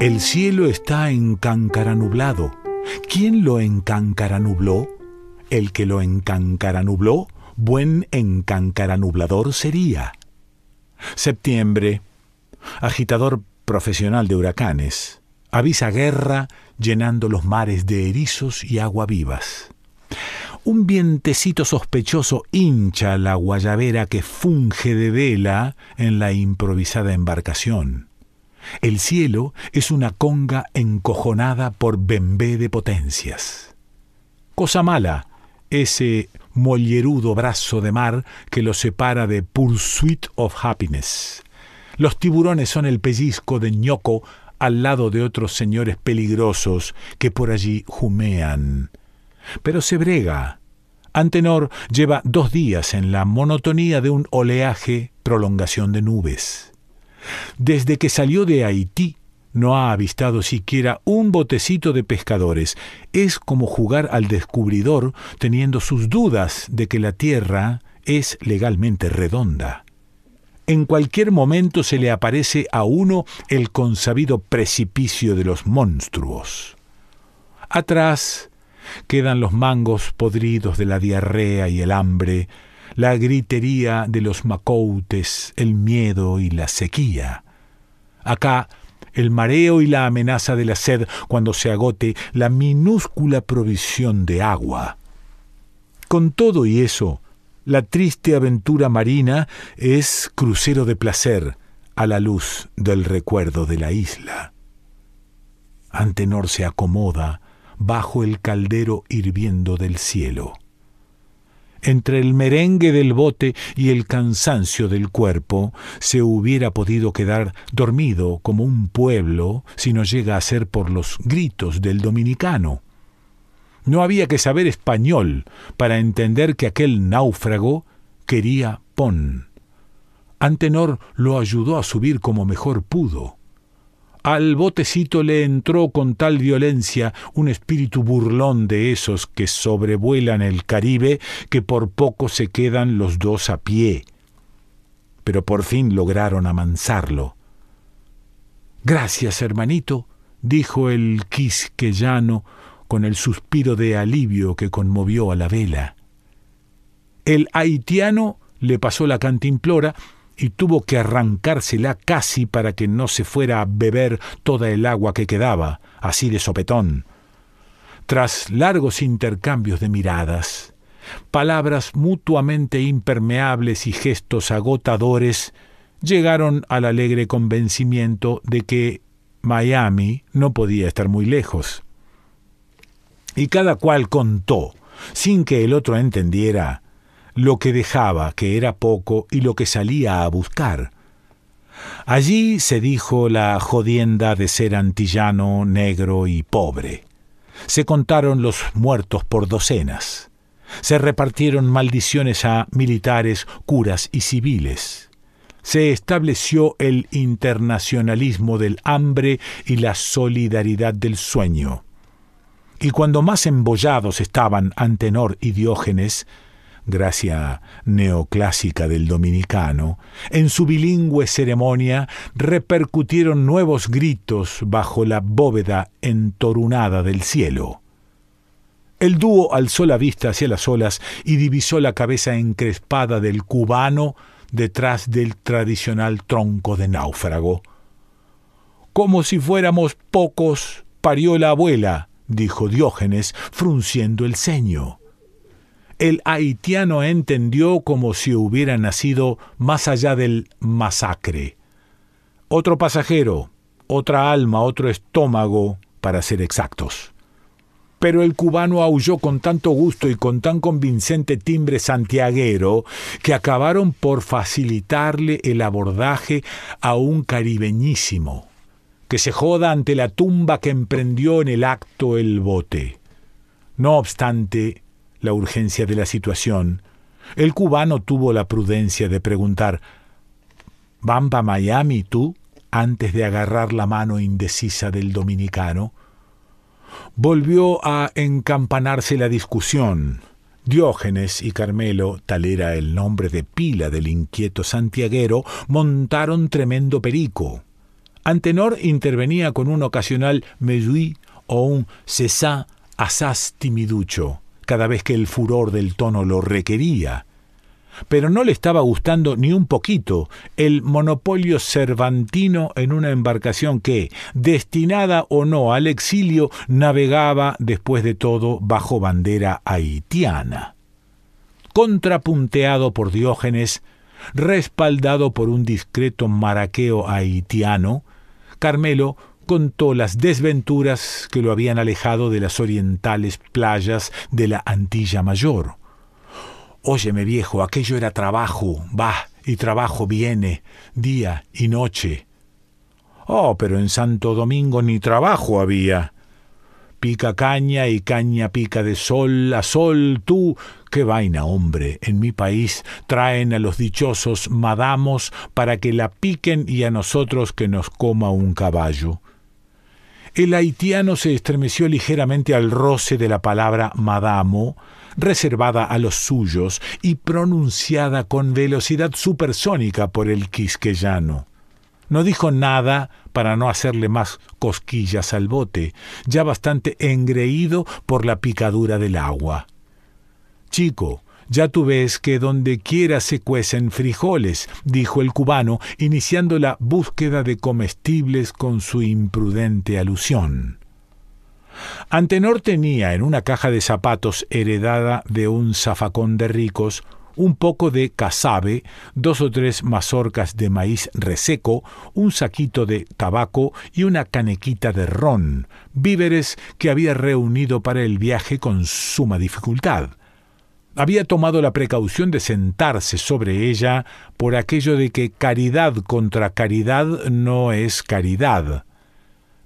El cielo está encancaranublado. ¿Quién lo encancaranubló? El que lo encancaranubló, buen encancaranublador sería. Septiembre. Agitador profesional de huracanes. Avisa guerra llenando los mares de erizos y aguavivas. Un vientecito sospechoso hincha la guayabera que funge de vela en la improvisada embarcación. El cielo es una conga encojonada por bembé de potencias. Cosa mala, ese mollerudo brazo de mar que lo separa de Pursuit of Happiness. Los tiburones son el pellizco de ñoco al lado de otros señores peligrosos que por allí jumean. Pero se brega. Antenor lleva dos días en la monotonía de un oleaje prolongación de nubes. Desde que salió de Haití, no ha avistado siquiera un botecito de pescadores. Es como jugar al descubridor teniendo sus dudas de que la Tierra es legalmente redonda. En cualquier momento se le aparece a uno el consabido precipicio de los monstruos. Atrás quedan los mangos podridos de la diarrea y el hambre, la gritería de los macoutes, el miedo y la sequía. Acá, el mareo y la amenaza de la sed cuando se agote la minúscula provisión de agua. Con todo y eso, la triste aventura marina es crucero de placer a la luz del recuerdo de la isla. Antenor se acomoda bajo el caldero hirviendo del cielo entre el merengue del bote y el cansancio del cuerpo, se hubiera podido quedar dormido como un pueblo si no llega a ser por los gritos del dominicano. No había que saber español para entender que aquel náufrago quería pon. Antenor lo ayudó a subir como mejor pudo. Al botecito le entró con tal violencia un espíritu burlón de esos que sobrevuelan el Caribe que por poco se quedan los dos a pie. Pero por fin lograron amansarlo. Gracias, hermanito, dijo el quisqueyano con el suspiro de alivio que conmovió a la vela. El haitiano le pasó la cantimplora y tuvo que arrancársela casi para que no se fuera a beber toda el agua que quedaba, así de sopetón. Tras largos intercambios de miradas, palabras mutuamente impermeables y gestos agotadores, llegaron al alegre convencimiento de que Miami no podía estar muy lejos. Y cada cual contó, sin que el otro entendiera, lo que dejaba, que era poco, y lo que salía a buscar. Allí se dijo la jodienda de ser antillano, negro y pobre. Se contaron los muertos por docenas. Se repartieron maldiciones a militares, curas y civiles. Se estableció el internacionalismo del hambre y la solidaridad del sueño. Y cuando más embollados estaban Antenor y Diógenes, gracia neoclásica del dominicano, en su bilingüe ceremonia repercutieron nuevos gritos bajo la bóveda entorunada del cielo. El dúo alzó la vista hacia las olas y divisó la cabeza encrespada del cubano detrás del tradicional tronco de náufrago. Como si fuéramos pocos, parió la abuela, dijo Diógenes, frunciendo el ceño el haitiano entendió como si hubiera nacido más allá del masacre. Otro pasajero, otra alma, otro estómago, para ser exactos. Pero el cubano aulló con tanto gusto y con tan convincente timbre santiaguero que acabaron por facilitarle el abordaje a un caribeñísimo, que se joda ante la tumba que emprendió en el acto el bote. No obstante, la urgencia de la situación, el cubano tuvo la prudencia de preguntar, ¿Van para Miami tú? antes de agarrar la mano indecisa del dominicano. Volvió a encampanarse la discusión. Diógenes y Carmelo, tal era el nombre de pila del inquieto santiaguero, montaron tremendo perico. Antenor intervenía con un ocasional meduí o un cesá asaz timiducho cada vez que el furor del tono lo requería. Pero no le estaba gustando ni un poquito el monopolio cervantino en una embarcación que, destinada o no al exilio, navegaba, después de todo, bajo bandera haitiana. Contrapunteado por Diógenes, respaldado por un discreto maraqueo haitiano, Carmelo contó las desventuras que lo habían alejado de las orientales playas de la Antilla Mayor. Óyeme viejo, aquello era trabajo, va y trabajo viene, día y noche. Oh, pero en Santo Domingo ni trabajo había. Pica caña y caña pica de sol a sol, tú. Qué vaina, hombre. En mi país traen a los dichosos madamos para que la piquen y a nosotros que nos coma un caballo. El haitiano se estremeció ligeramente al roce de la palabra madamo, reservada a los suyos y pronunciada con velocidad supersónica por el quisquellano. No dijo nada para no hacerle más cosquillas al bote, ya bastante engreído por la picadura del agua. Chico, ya tú ves que donde quiera se cuecen frijoles, dijo el cubano, iniciando la búsqueda de comestibles con su imprudente alusión. Antenor tenía en una caja de zapatos heredada de un zafacón de ricos, un poco de casabe, dos o tres mazorcas de maíz reseco, un saquito de tabaco y una canequita de ron, víveres que había reunido para el viaje con suma dificultad había tomado la precaución de sentarse sobre ella por aquello de que caridad contra caridad no es caridad.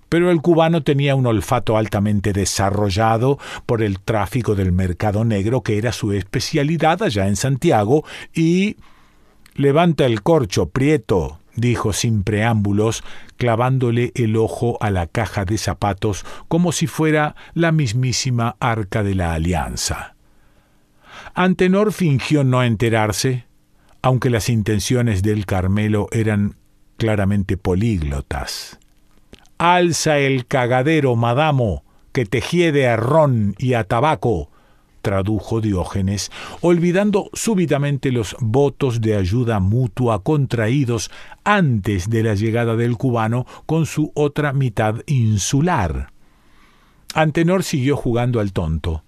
Pero el cubano tenía un olfato altamente desarrollado por el tráfico del mercado negro que era su especialidad allá en Santiago y... Levanta el corcho, Prieto, dijo sin preámbulos, clavándole el ojo a la caja de zapatos como si fuera la mismísima arca de la alianza. Antenor fingió no enterarse, aunque las intenciones del Carmelo eran claramente políglotas. Alza el cagadero, madamo, que te de a ron y a tabaco, tradujo Diógenes, olvidando súbitamente los votos de ayuda mutua contraídos antes de la llegada del cubano con su otra mitad insular. Antenor siguió jugando al tonto.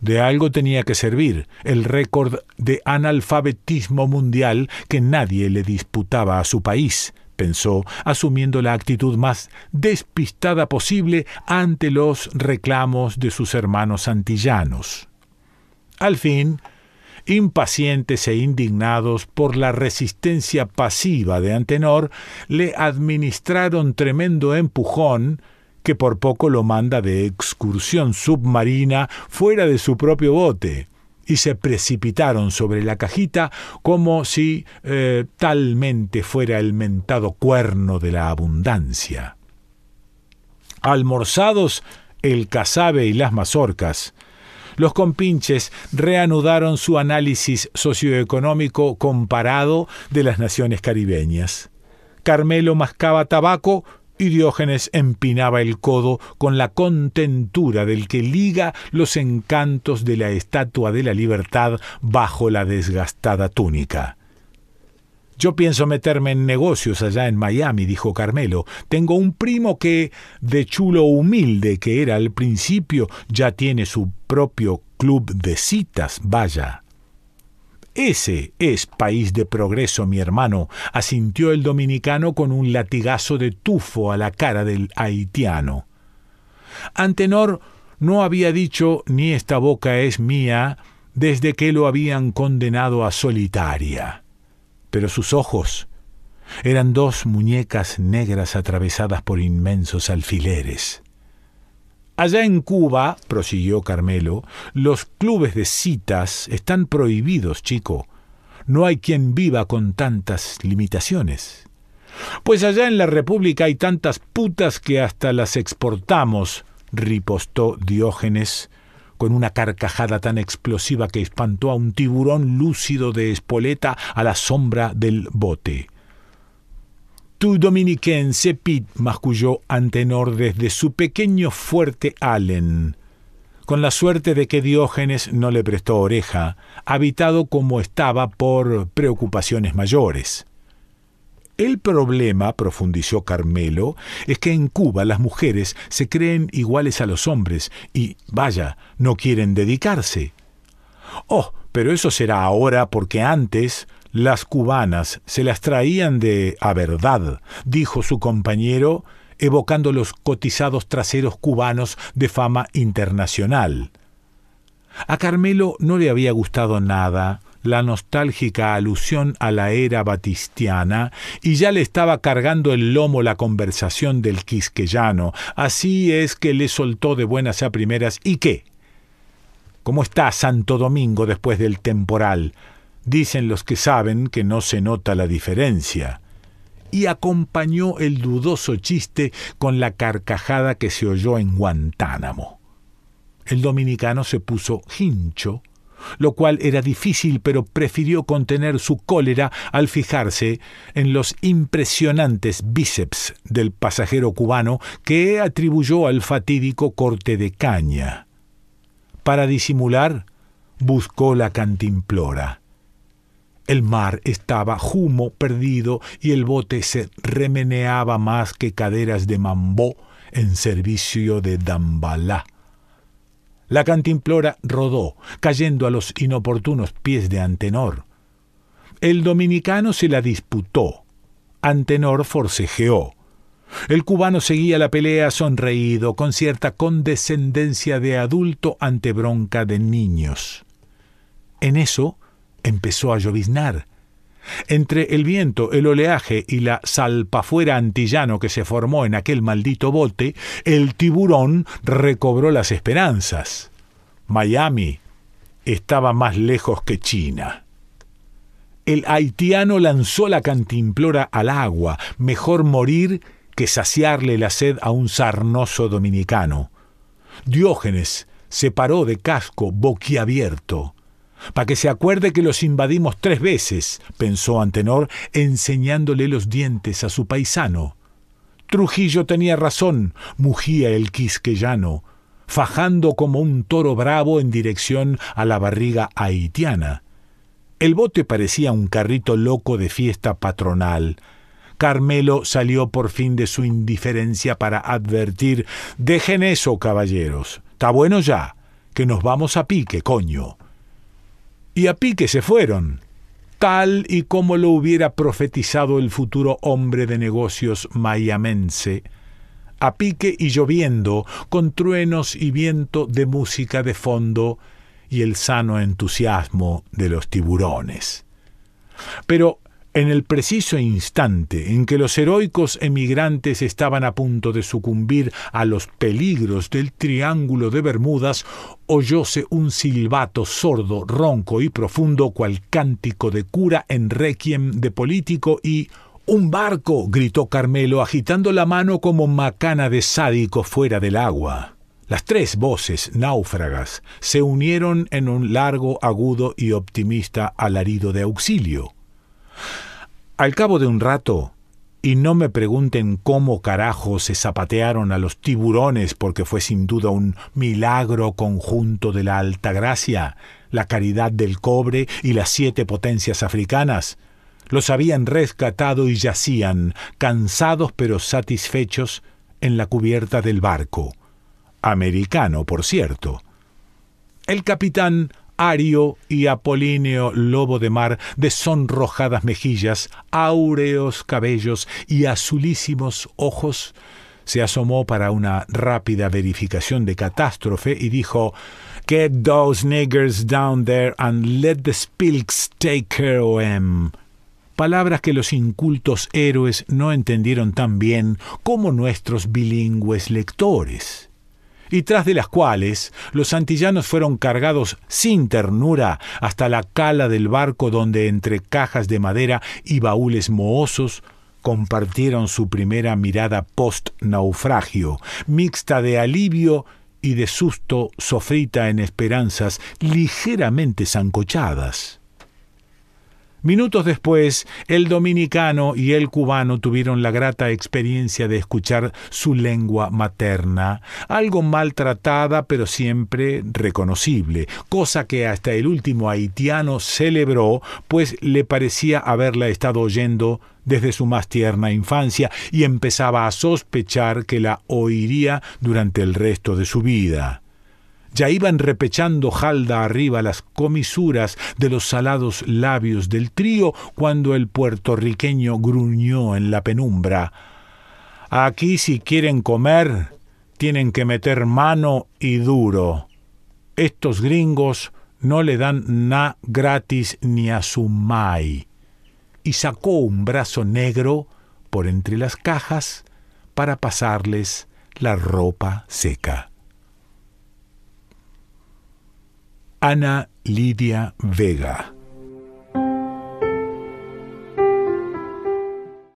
De algo tenía que servir el récord de analfabetismo mundial que nadie le disputaba a su país, pensó, asumiendo la actitud más despistada posible ante los reclamos de sus hermanos antillanos. Al fin, impacientes e indignados por la resistencia pasiva de Antenor, le administraron tremendo empujón que por poco lo manda de excursión submarina fuera de su propio bote, y se precipitaron sobre la cajita como si eh, talmente fuera el mentado cuerno de la abundancia. Almorzados el cazabe y las mazorcas, los compinches reanudaron su análisis socioeconómico comparado de las naciones caribeñas. Carmelo mascaba tabaco y Diógenes empinaba el codo con la contentura del que liga los encantos de la estatua de la libertad bajo la desgastada túnica. Yo pienso meterme en negocios allá en Miami, dijo Carmelo. Tengo un primo que, de chulo humilde que era al principio, ya tiene su propio club de citas, vaya. Ese es país de progreso, mi hermano, asintió el dominicano con un latigazo de tufo a la cara del haitiano. Antenor no había dicho ni esta boca es mía desde que lo habían condenado a solitaria. Pero sus ojos eran dos muñecas negras atravesadas por inmensos alfileres. Allá en Cuba, prosiguió Carmelo, los clubes de citas están prohibidos, chico. No hay quien viva con tantas limitaciones. Pues allá en la República hay tantas putas que hasta las exportamos, ripostó Diógenes, con una carcajada tan explosiva que espantó a un tiburón lúcido de espoleta a la sombra del bote. Su dominiquense Pitt masculló Antenor desde su pequeño fuerte Allen, con la suerte de que Diógenes no le prestó oreja, habitado como estaba por preocupaciones mayores. El problema, profundizó Carmelo, es que en Cuba las mujeres se creen iguales a los hombres y, vaya, no quieren dedicarse. Oh, pero eso será ahora porque antes las cubanas se las traían de a verdad, dijo su compañero, evocando los cotizados traseros cubanos de fama internacional. A Carmelo no le había gustado nada la nostálgica alusión a la era batistiana y ya le estaba cargando el lomo la conversación del quisquellano. Así es que le soltó de buenas a primeras ¿y qué? ¿Cómo está Santo Domingo después del temporal? dicen los que saben que no se nota la diferencia. Y acompañó el dudoso chiste con la carcajada que se oyó en Guantánamo. El dominicano se puso hincho, lo cual era difícil, pero prefirió contener su cólera al fijarse en los impresionantes bíceps del pasajero cubano que atribuyó al fatídico corte de caña. Para disimular, buscó la cantimplora. El mar estaba humo perdido y el bote se remeneaba más que caderas de mambo en servicio de dambalá. La cantimplora rodó, cayendo a los inoportunos pies de Antenor. El dominicano se la disputó. Antenor forcejeó. El cubano seguía la pelea sonreído, con cierta condescendencia de adulto ante bronca de niños. En eso empezó a lloviznar. Entre el viento, el oleaje y la salpafuera antillano que se formó en aquel maldito bote, el tiburón recobró las esperanzas. Miami estaba más lejos que China. El haitiano lanzó la cantimplora al agua, mejor morir que saciarle la sed a un sarnoso dominicano. Diógenes se paró de casco boquiabierto para que se acuerde que los invadimos tres veces, pensó Antenor, enseñándole los dientes a su paisano. Trujillo tenía razón, mugía el quisqueyano, fajando como un toro bravo en dirección a la barriga haitiana. El bote parecía un carrito loco de fiesta patronal. Carmelo salió por fin de su indiferencia para advertir Dejen eso, caballeros. Está bueno ya, que nos vamos a pique, coño y a pique se fueron, tal y como lo hubiera profetizado el futuro hombre de negocios mayamense, a pique y lloviendo, con truenos y viento de música de fondo y el sano entusiasmo de los tiburones. Pero en el preciso instante en que los heroicos emigrantes estaban a punto de sucumbir a los peligros del Triángulo de Bermudas, oyóse un silbato sordo, ronco y profundo, cual cántico de cura en requiem de político y ¡Un barco! gritó Carmelo, agitando la mano como macana de sádico fuera del agua. Las tres voces náufragas se unieron en un largo, agudo y optimista alarido de auxilio. Al cabo de un rato, y no me pregunten cómo carajo se zapatearon a los tiburones, porque fue sin duda un milagro conjunto de la alta gracia, la caridad del cobre y las siete potencias africanas. Los habían rescatado y yacían, cansados pero satisfechos, en la cubierta del barco. Americano, por cierto. El capitán Ario y Apolíneo, Lobo de Mar, de sonrojadas mejillas, áureos cabellos y azulísimos ojos, se asomó para una rápida verificación de catástrofe y dijo Get those niggers down there and let the spilks take care of them». palabras que los incultos héroes no entendieron tan bien como nuestros bilingües lectores y tras de las cuales los antillanos fueron cargados sin ternura hasta la cala del barco donde entre cajas de madera y baúles mohosos compartieron su primera mirada post-naufragio, mixta de alivio y de susto sofrita en esperanzas ligeramente zancochadas. Minutos después, el dominicano y el cubano tuvieron la grata experiencia de escuchar su lengua materna, algo maltratada pero siempre reconocible, cosa que hasta el último haitiano celebró, pues le parecía haberla estado oyendo desde su más tierna infancia y empezaba a sospechar que la oiría durante el resto de su vida. Ya iban repechando jalda arriba las comisuras de los salados labios del trío cuando el puertorriqueño gruñó en la penumbra. Aquí si quieren comer, tienen que meter mano y duro. Estos gringos no le dan na gratis ni a su mai. Y sacó un brazo negro por entre las cajas para pasarles la ropa seca. Ana Lidia Vega.